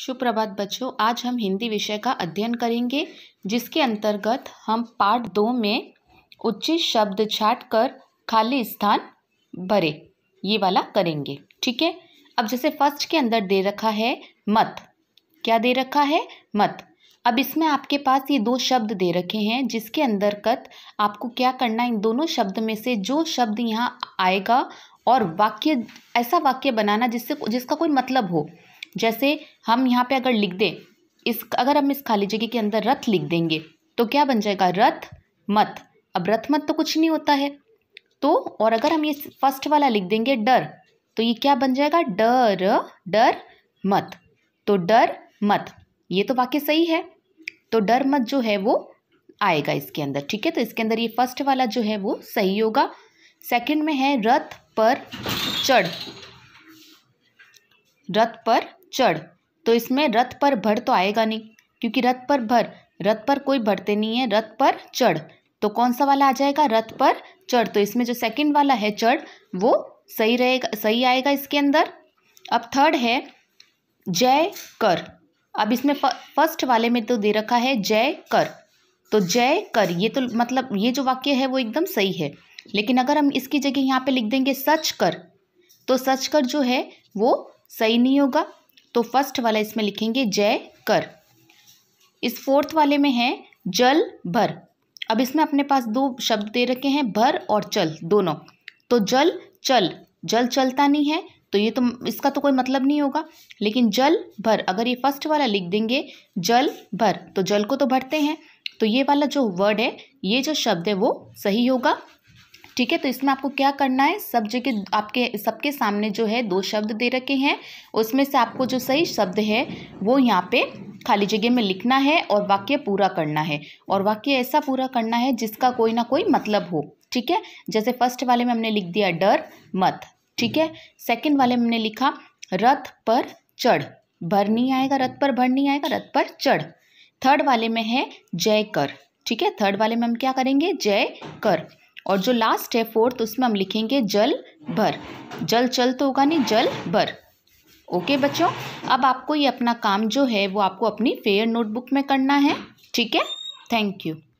सुप्रभात बच्चों आज हम हिंदी विषय का अध्ययन करेंगे जिसके अंतर्गत हम पाठ दो में उचित शब्द छाट कर खाली स्थान भरे ये वाला करेंगे ठीक है अब जैसे फर्स्ट के अंदर दे रखा है मत क्या दे रखा है मत अब इसमें आपके पास ये दो शब्द दे रखे हैं जिसके अंतर्गत आपको क्या करना है इन दोनों शब्द में से जो शब्द यहाँ आएगा और वाक्य ऐसा वाक्य बनाना जिससे जिसका कोई मतलब हो जैसे हम यहाँ पे अगर लिख दें इस अगर हम इस खाली जगह के अंदर रथ लिख देंगे तो क्या बन जाएगा रथ मत अब रथ मत तो कुछ नहीं होता है तो और अगर हम ये फर्स्ट वाला लिख देंगे डर तो ये क्या बन जाएगा डर डर मत तो डर मत ये तो वाक्य सही है तो डर मत जो है वो आएगा इसके अंदर ठीक है तो इसके अंदर ये फर्स्ट वाला जो है वो सही होगा सेकंड में है रथ पर चढ़ रथ पर चढ़ तो इसमें रथ पर भर तो आएगा नहीं क्योंकि रथ पर भर रथ पर कोई भरते नहीं है रथ पर चढ़ तो कौन सा वाला आ जाएगा रथ पर चढ़ तो इसमें जो सेकंड वाला है चढ़ वो सही रहेगा सही आएगा इसके अंदर अब थर्ड है जय कर अब इसमें फर्स्ट वाले में तो दे रखा है जय कर तो जय कर ये तो मतलब ये जो वाक्य है वो एकदम सही है लेकिन अगर हम इसकी जगह यहाँ पे लिख देंगे सच कर तो सच कर जो है वो सही नहीं होगा तो फर्स्ट वाला इसमें लिखेंगे जय कर इस फोर्थ वाले में है जल भर अब इसमें अपने पास दो शब्द दे रखे हैं भर और चल दोनों तो जल चल जल चलता नहीं है तो ये तो इसका तो कोई मतलब नहीं होगा लेकिन जल भर अगर ये फर्स्ट वाला लिख देंगे जल भर तो जल को तो भरते हैं तो ये वाला जो वर्ड है ये जो शब्द है वो सही होगा ठीक है तो इसमें आपको क्या करना है सब जगह आपके सबके सामने जो है दो शब्द दे रखे हैं उसमें से आपको जो सही शब्द है वो यहाँ पे खाली जगह में लिखना है और वाक्य पूरा करना है और वाक्य ऐसा पूरा करना है जिसका कोई ना कोई मतलब हो ठीक है जैसे फर्स्ट वाले में हमने लिख दिया डर मत ठीक है सेकेंड वाले में हमने लिखा रथ पर चढ़ भर नहीं आएगा रथ पर भर नहीं आएगा रथ पर चढ़ थर्ड वाले में है जय कर ठीक है थर्ड वाले में हम क्या करेंगे जय कर और जो लास्ट है फोर्थ उसमें हम लिखेंगे जल भर जल चल तो होगा नहीं जल भर ओके बच्चों अब आपको ये अपना काम जो है वो आपको अपनी फेयर नोटबुक में करना है ठीक है थैंक यू